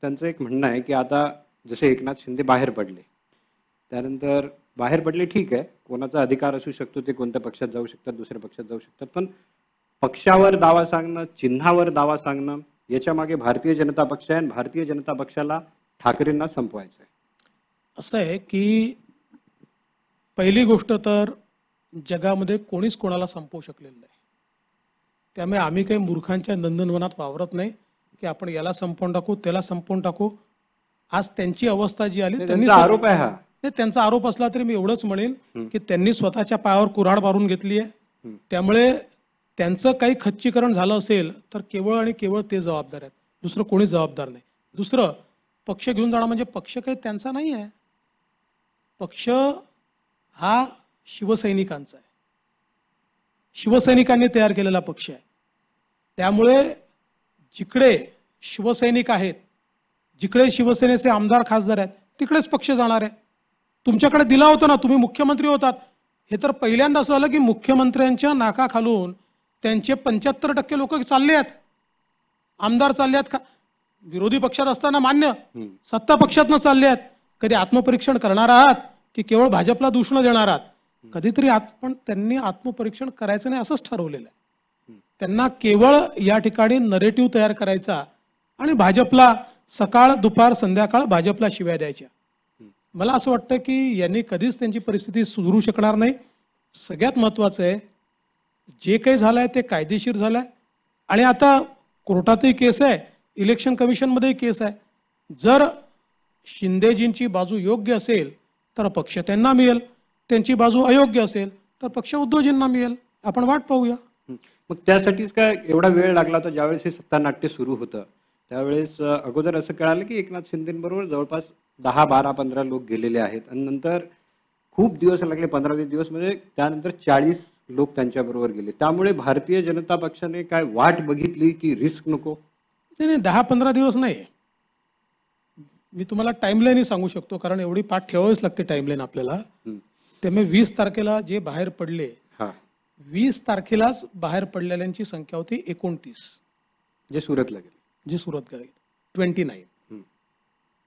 त्यांचं एक म्हणणं आहे की आता जसे एकनाथ शिंदे बाहेर पडले त्यानंतर बाहेर पडले ठीक आहे कोणाचा अधिकार असू शकतो ते कोणत्या पक्षात जाऊ शकतात दुसऱ्या पक्षात जाऊ शकतात पण पक्षावर दावा सांगणं चिन्हावर दावा सांगणं याच्या मागे भारतीय जनता पक्ष आहे आणि भारतीय जनता पक्षाला ठाकरेंना संपवायचं आहे असं आहे की पहिली गोष्ट तर जगामध्ये कोणीच कोणाला संपवू शकलेलं नाही त्यामुळे आम्ही काही मूर्खांच्या नंदनवनात वावरत नाही की आपण याला संपवून टाकू त्याला संपवून टाकू आज त्यांची अवस्था जी आली त्यांनी आरोप आहे नाही त्यांचा आरोप असला तरी मी एवढंच म्हणेन की त्यांनी स्वतःच्या पायावर कुऱ्हाड मारून घेतली आहे त्यामुळे त्यांचं काही खच्चीकरण झालं असेल तर केवळ आणि केवळ ते जबाबदार आहेत दुसरं कोणी जबाबदार नाही दुसरं पक्ष घेऊन जाणं म्हणजे पक्ष काही त्यांचा नाही आहे पक्ष हा शिवसैनिकांचा आहे शिवसैनिकांनी तयार केलेला पक्ष आहे त्यामुळे जिकडे शिवसैनिक आहेत जिकडे शिवसेनेचे आमदार खासदार आहेत तिकडेच पक्ष जाणार आहे तुमच्याकडे दिला होता ना तुम्ही मुख्यमंत्री होतात हे तर पहिल्यांदा असं झालं की मुख्यमंत्र्यांच्या नाका खालून त्यांचे पंच्याहत्तर टक्के लोक चालले आहेत आमदार चालले आहेत का विरोधी पक्षात असताना मान्य सत्ता पक्षातनं चालले आहेत कधी आत्मपरीक्षण करणार आहात की केवळ भाजपला दूषण देणार आहात कधीतरी आत पण त्यांनी आत्मपरीक्षण करायचं नाही असंच ठरवलेलं आहे त्यांना केवळ या ठिकाणी नरेटिव्ह तयार करायचा आणि भाजपला सकाळ दुपार संध्याकाळ भाजपला शिव्या द्यायच्या मला असं वाटतं की यांनी कधीच त्यांची परिस्थिती सुधरू शकणार नाही सगळ्यात महत्त्वाचं आहे जे काही झालंय ते कायदेशीर झालं आणि आता कोर्टातही केस आहे इलेक्शन कमिशनमध्येही केस आहे जर शिंदेजींची बाजू योग्य असेल तर पक्ष त्यांना मिळेल त्यांची बाजू अयोग्य असेल तर पक्ष उद्धवजींना मिळेल आपण वाट पाहूया मग त्यासाठीच काय एवढा वेळ लागला तर ज्यावेळेस हे सत्तानाट्य सुरू होतं त्यावेळेस अगोदर असं कळालं की एकनाथ शिंदेबरोबर जवळपास दहा बारा पंधरा लोक गेलेले आहेत आणि नंतर खूप दिवस लागले पंधरा वीस दिवस म्हणजे त्यानंतर चाळीस लोक त्यांच्याबरोबर गेले त्यामुळे भारतीय जनता पक्षाने काय वाट बघितली की रिस्क नको नाही नाही दहा पंधरा दिवस नाही मी तुम्हाला टाईमलाईनही सांगू शकतो कारण एवढी पाठ ठेवावीच लागते टाईमलाईन आपल्याला त्यामुळे वीस तारखेला जे बाहेर पडले वीस तारखेलाच बाहेर पडलेल्यांची संख्या होती एकोणतीस जे सुरतला गेले जी सुरुवात करेल ट्वेंटी नाईन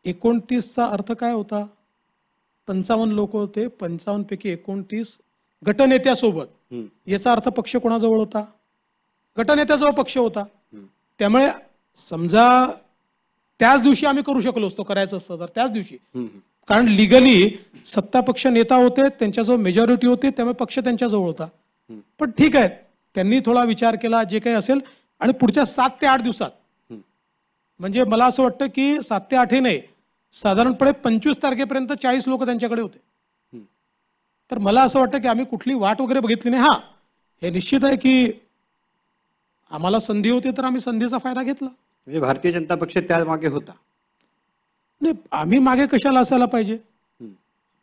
एकोणतीसचा अर्थ काय होता पंचावन्न लोक होते पंचावन्न पैकी एकोणतीस गटनेत्यासोबत याचा अर्थ पक्ष कोणाजवळ होता गटनेत्याजवळ पक्ष होता त्यामुळे समजा त्याच दिवशी आम्ही करू शकलो असतो करायचं असतं तर त्याच दिवशी कारण लिगली सत्ता पक्ष नेता होते त्यांच्याजवळ मेजॉरिटी होती त्यामुळे पक्ष त्यांच्याजवळ होता पण ठीक आहे त्यांनी थोडा विचार केला जे काही असेल आणि पुढच्या सात ते आठ दिवसात म्हणजे मला असं वाटतं की सात ते आठेने साधारणपणे पंचवीस तारखेपर्यंत चाळीस लोक त्यांच्याकडे होते तर मला असं वाटतं की आम्ही कुठली वाट वगैरे बघितली नाही हा हे निश्चित आहे की आम्हाला संधी होती तर आम्ही संधीचा फायदा घेतला म्हणजे भारतीय जनता पक्ष त्या मागे होता नाही आम्ही मागे कशाला असायला पाहिजे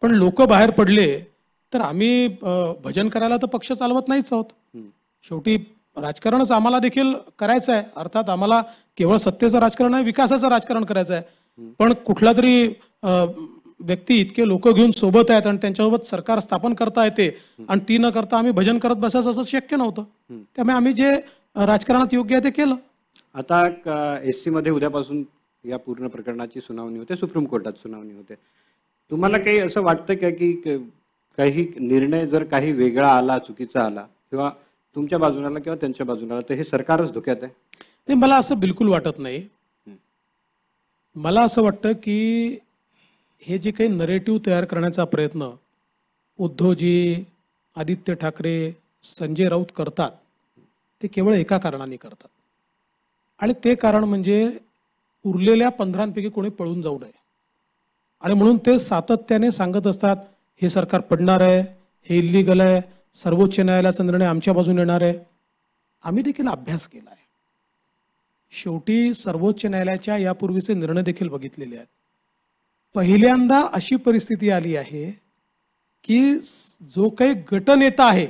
पण लोक बाहेर पडले तर आम्ही भजन करायला तर पक्ष चालवत नाहीच आहोत शेवटी राजकारणच आम्हाला देखील करायचं आहे अर्थात आम्हाला केवळ सत्तेचं राजकारण नाही विकासाचं राजकारण करायचं आहे पण कुठला तरी व्यक्ती इतके लोक घेऊन सोबत आहेत आणि त्यांच्यासोबत सरकार स्थापन करता येते आणि ती न करता आम्ही भजन करत बसायचं असं शक्य नव्हतं त्यामुळे आम्ही जे राजकारणात योग्य आहे ते केलं आता एस सी मध्ये उद्यापासून या पूर्ण प्रकरणाची सुनावणी होते सुप्रीम कोर्टात सुनावणी होते तुम्हाला काही असं वाटतं का की काही निर्णय जर काही वेगळा आला चुकीचा आला किंवा तुमच्या बाजूला किंवा त्यांच्या बाजूला तर हे सरकारच धोक्यात आहे नाही मला असं बिलकुल वाटत नाही मला असं वाटतं की हे जे काही नरेटिव्ह तयार करण्याचा प्रयत्न उद्धवजी आदित्य ठाकरे संजय राऊत करतात ते केवळ एका कारणाने करतात आणि ते कारण म्हणजे उरलेल्या पंधरांपैकी कोणी पळून जाऊ नये आणि म्हणून ते सातत्याने सांगत असतात हे सरकार पडणार आहे हे इल्लीगल आहे सर्वोच्च न्यायालयाचा निर्णय आमच्या बाजून येणार आहे आम्ही देखील अभ्यास केला आहे शेवटी सर्वोच्च न्यायालयाच्या यापूर्वीचे निर्णय देखील बघितलेले आहेत पहिल्यांदा अशी परिस्थिती आली आहे की जो काही गटनेता आहे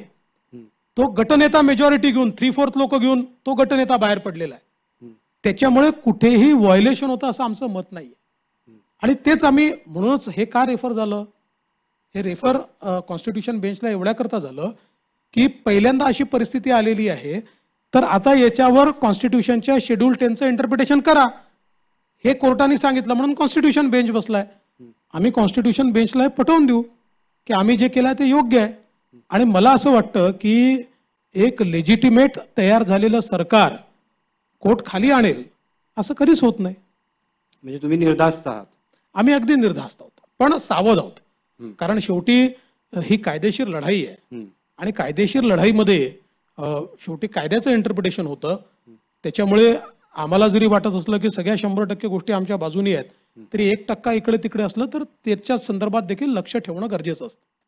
तो गटनेता मेजॉरिटी घेऊन थ्री फोर्थ लोक घेऊन तो गटनेता बाहेर पडलेला आहे त्याच्यामुळे कुठेही व्हायलेशन होतं असं आमचं मत नाही आणि तेच आम्ही म्हणूनच हे का रेफर झालं हे रेफर कॉन्स्टिट्यूशन बेंचला एवढ्याकरता झालं की पहिल्यांदा अशी परिस्थिती आलेली आहे तर आता याच्यावर कॉन्स्टिट्यूशनच्या शेड्यूल टेनचं इंटरप्रिटेशन करा हे कोर्टाने सांगितलं म्हणून कॉन्स्टिट्यूशन बेंच बसलाय आम्ही कॉन्स्टिट्यूशन बेंचला हे पटवून देऊ की आम्ही जे केलं ते योग्य आहे आणि मला असं वाटतं की एक लेजिटिमेट तयार झालेलं सरकार कोर्ट खाली आणेल असं कधीच होत नाही म्हणजे तुम्ही निर्धास्त आहात आम्ही अगदी निर्धास्त आहोत पण सावध आहोत कारण शेवटी ही कायदेशीर लढाई आहे आणि कायदेशीर लढाईमध्ये शेवटी कायद्याचं इंटरप्रिटेशन होतं त्याच्यामुळे आम्हाला जरी वाटत असलं की सगळ्या शंभर टक्के गोष्टी आमच्या बाजूनी आहेत तरी एक टक्का इकडे तिकडे असलं तर त्याच्या संदर्भात देखील लक्ष ठेवणं गरजेचं असतं